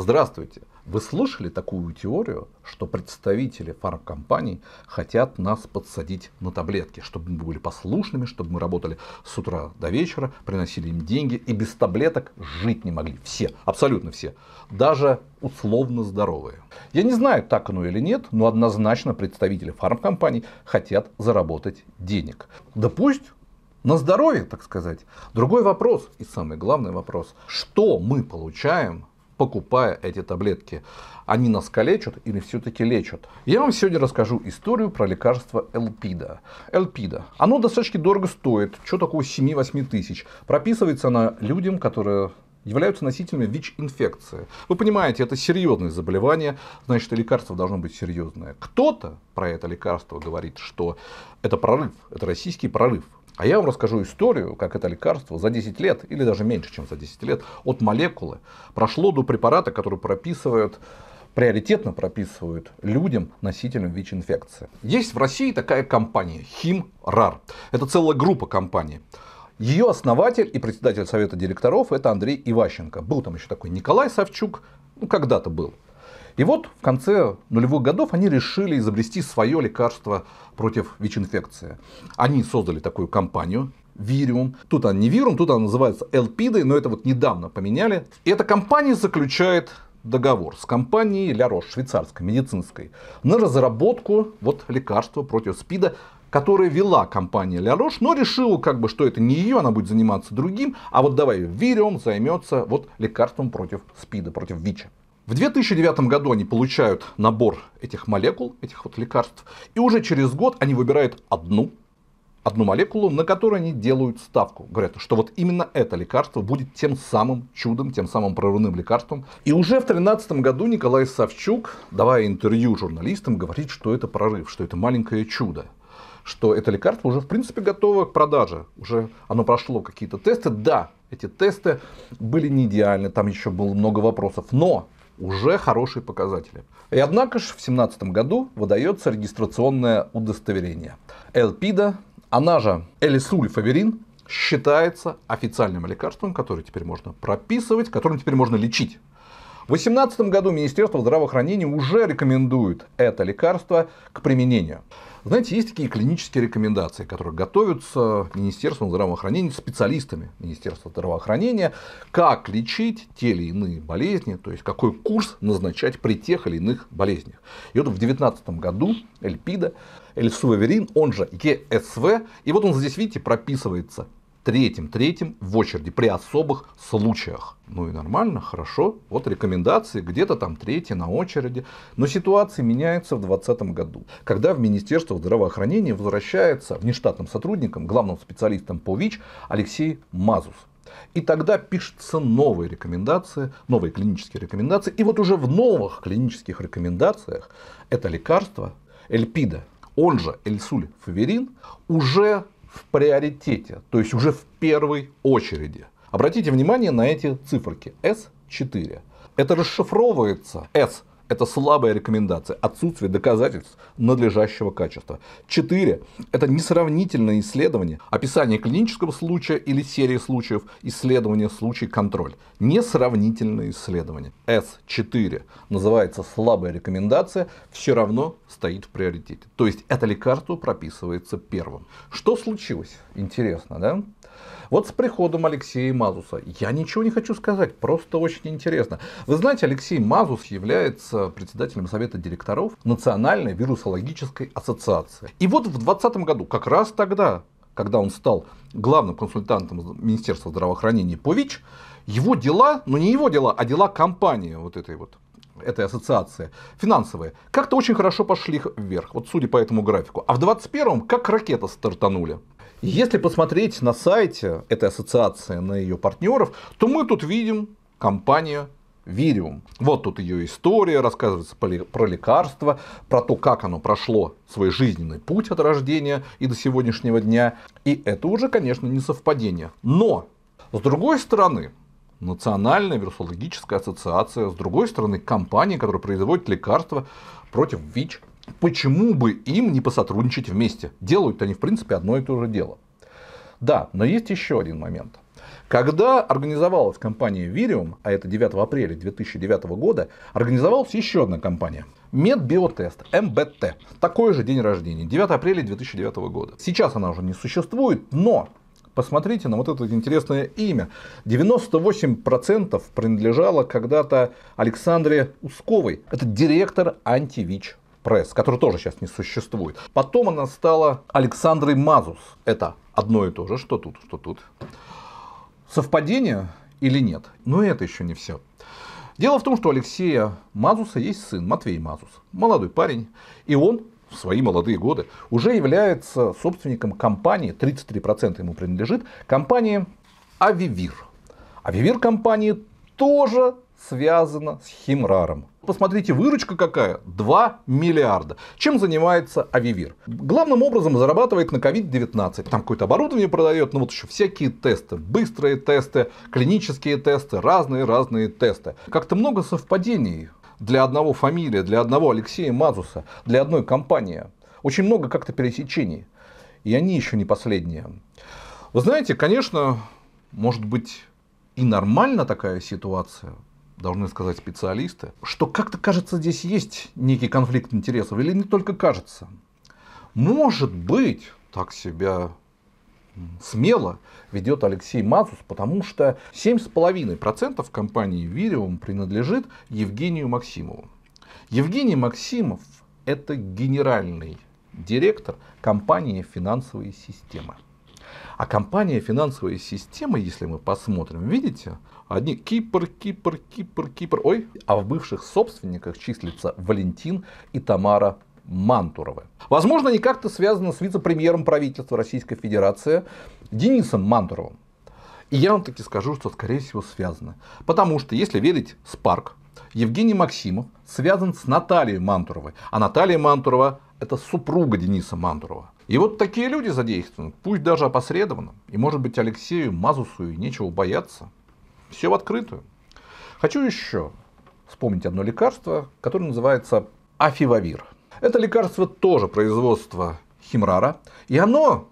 Здравствуйте! Вы слышали такую теорию, что представители фармкомпаний хотят нас подсадить на таблетки, чтобы мы были послушными, чтобы мы работали с утра до вечера, приносили им деньги и без таблеток жить не могли. Все, абсолютно все. Даже условно здоровые. Я не знаю, так оно или нет, но однозначно представители фармкомпаний хотят заработать денег. Да пусть на здоровье, так сказать. Другой вопрос, и самый главный вопрос, что мы получаем покупая эти таблетки. Они нас калечат или все-таки лечат? Я вам сегодня расскажу историю про лекарство Элпида. Элпида. Оно достаточно дорого стоит, что такое 7-8 тысяч. Прописывается оно людям, которые являются носителями ВИЧ-инфекции. Вы понимаете, это серьезное заболевание, значит, лекарство должно быть серьезное. Кто-то про это лекарство говорит, что это прорыв, это российский прорыв. А я вам расскажу историю, как это лекарство за 10 лет, или даже меньше, чем за 10 лет, от молекулы прошло до препарата, который прописывают приоритетно прописывают людям, носителям ВИЧ-инфекции. Есть в России такая компания «Химрар». Это целая группа компаний. Ее основатель и председатель совета директоров это Андрей Иващенко. Был там еще такой Николай Савчук, ну когда-то был. И вот в конце нулевых годов они решили изобрести свое лекарство против ВИЧ-инфекции. Они создали такую компанию, Вириум. Тут она не Вирум, тут она называется Элпидой, но это вот недавно поменяли. И эта компания заключает договор с компанией Ля швейцарской, медицинской, на разработку вот лекарства против СПИДа, которое вела компания Ля но решила, как бы, что это не ее, она будет заниматься другим, а вот давай Вириум займется вот лекарством против СПИДа, против ВИЧа. В 2009 году они получают набор этих молекул, этих вот лекарств, и уже через год они выбирают одну, одну молекулу, на которую они делают ставку. Говорят, что вот именно это лекарство будет тем самым чудом, тем самым прорывным лекарством. И уже в 2013 году Николай Савчук, давая интервью журналистам, говорит, что это прорыв, что это маленькое чудо что это лекарство уже, в принципе, готово к продаже. Уже оно прошло какие-то тесты. Да, эти тесты были не идеальны, там еще было много вопросов. Но уже хорошие показатели. И однако же в 2017 году выдается регистрационное удостоверение. Элпида, она же элисульфаверин, считается официальным лекарством, которое теперь можно прописывать, которым теперь можно лечить. В 2018 году Министерство здравоохранения уже рекомендует это лекарство к применению. Знаете, есть такие клинические рекомендации, которые готовятся Министерством здравоохранения, специалистами Министерства здравоохранения, как лечить те или иные болезни, то есть какой курс назначать при тех или иных болезнях. И вот в 2019 году Эльпида, Эльсуаверин, он же ЕСВ, и вот он здесь, видите, прописывается третьим, третьим в очереди при особых случаях. Ну и нормально, хорошо. Вот рекомендации, где-то там третье на очереди. Но ситуация меняется в 2020 году, когда в Министерство здравоохранения возвращается внештатным сотрудником, главным специалистом по ВИЧ Алексей Мазус. И тогда пишутся новые рекомендации, новые клинические рекомендации. И вот уже в новых клинических рекомендациях это лекарство Эльпида, он же эльсуль фаверин, уже в приоритете, то есть уже в первой очереди. Обратите внимание на эти циферки S4. Это расшифровывается S это слабая рекомендация, отсутствие доказательств надлежащего качества. 4. Это несравнительное исследование, описание клинического случая или серии случаев, исследование, случай, контроль. Несравнительное исследование. С4 называется слабая рекомендация, все равно стоит в приоритете. То есть это лекарство прописывается первым. Что случилось? Интересно, да? Вот с приходом Алексея Мазуса. Я ничего не хочу сказать, просто очень интересно. Вы знаете, Алексей Мазус является председателем Совета директоров Национальной вирусологической ассоциации. И вот в 2020 году, как раз тогда, когда он стал главным консультантом Министерства здравоохранения по ВИЧ, его дела, ну не его дела, а дела компании вот этой вот этой ассоциации, финансовые, как-то очень хорошо пошли вверх, вот судя по этому графику. А в 21-м как ракета стартанули. Если посмотреть на сайте этой ассоциации, на ее партнеров, то мы тут видим компанию Вириум. Вот тут ее история, рассказывается про лекарство, про то, как оно прошло свой жизненный путь от рождения и до сегодняшнего дня. И это уже, конечно, не совпадение. Но, с другой стороны, Национальная вирусологическая ассоциация, с другой стороны, компания, которая производит лекарства против ВИЧ, Почему бы им не посотрудничать вместе? Делают они, в принципе, одно и то же дело. Да, но есть еще один момент. Когда организовалась компания Virium, а это 9 апреля 2009 года, организовалась еще одна компания. Медбиотест, МБТ. Такой же день рождения, 9 апреля 2009 года. Сейчас она уже не существует, но посмотрите на вот это интересное имя. 98% принадлежало когда-то Александре Усковой. Это директор антивич пресс, который тоже сейчас не существует. Потом она стала Александрой Мазус. Это одно и то же, что тут, что тут. Совпадение или нет? Но это еще не все. Дело в том, что у Алексея Мазуса есть сын, Матвей Мазус, молодой парень, и он в свои молодые годы уже является собственником компании, 33% ему принадлежит, компании Авивир. Авивир компании тоже связано с Химраром. Посмотрите, выручка какая? 2 миллиарда. Чем занимается Авивир? Главным образом зарабатывает на COVID-19. Там какое-то оборудование продает, ну вот еще всякие тесты. Быстрые тесты, клинические тесты, разные-разные тесты. Как-то много совпадений для одного фамилия, для одного Алексея Мазуса, для одной компании. Очень много как-то пересечений. И они еще не последние. Вы знаете, конечно, может быть и нормально такая ситуация должны сказать специалисты, что как-то кажется здесь есть некий конфликт интересов, или не только кажется. Может быть, так себя смело ведет Алексей Мазус, потому что 7,5% компании «Вириум» принадлежит Евгению Максимову. Евгений Максимов – это генеральный директор компании «Финансовые системы». А компания «Финансовые системы», если мы посмотрим, видите, Одни Кипр, Кипр, Кипр, Кипр. Ой. А в бывших собственниках числится Валентин и Тамара Мантуровы. Возможно, они как-то связаны с вице-премьером правительства Российской Федерации Денисом Мантуровым. И я вам таки скажу, что, скорее всего, связаны. Потому что, если верить Спарк, Евгений Максимов связан с Натальей Мантуровой. А Наталья Мантурова – это супруга Дениса Мантурова. И вот такие люди задействованы, пусть даже опосредованно. И, может быть, Алексею Мазусу и нечего бояться. Все в открытую. Хочу еще вспомнить одно лекарство, которое называется афивавир. Это лекарство тоже производства Химрара, и оно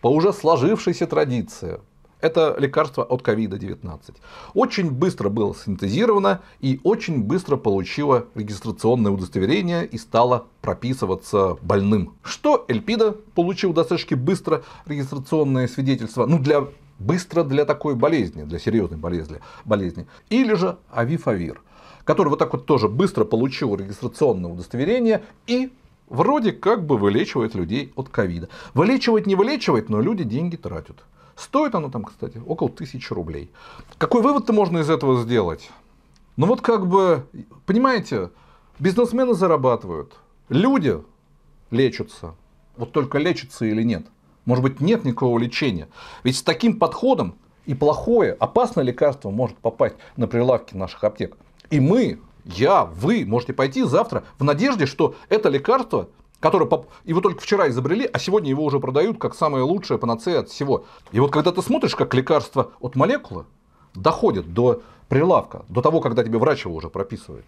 по уже сложившейся традиции. Это лекарство от COVID-19. Очень быстро было синтезировано и очень быстро получило регистрационное удостоверение и стало прописываться больным. Что Эльпида получил достаточно быстро регистрационное свидетельство. Ну, для быстро для такой болезни, для серьезной болезни, болезни. или же авифавир, который вот так вот тоже быстро получил регистрационное удостоверение и вроде как бы вылечивает людей от ковида. Вылечивать не вылечивает, но люди деньги тратят. Стоит оно там, кстати, около тысячи рублей. Какой вывод-то можно из этого сделать? Ну вот как бы, понимаете, бизнесмены зарабатывают, люди лечатся. Вот только лечатся или нет – может быть, нет никакого лечения. Ведь с таким подходом и плохое, опасное лекарство может попасть на прилавки наших аптек. И мы, я, вы можете пойти завтра в надежде, что это лекарство, которое поп... его только вчера изобрели, а сегодня его уже продают как самое лучшее панацея от всего. И вот когда ты смотришь, как лекарство от молекулы доходит до прилавка, до того, когда тебе врач его уже прописывает,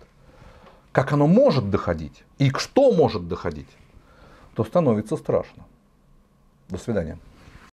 как оно может доходить и к что может доходить, то становится страшно. До свидания.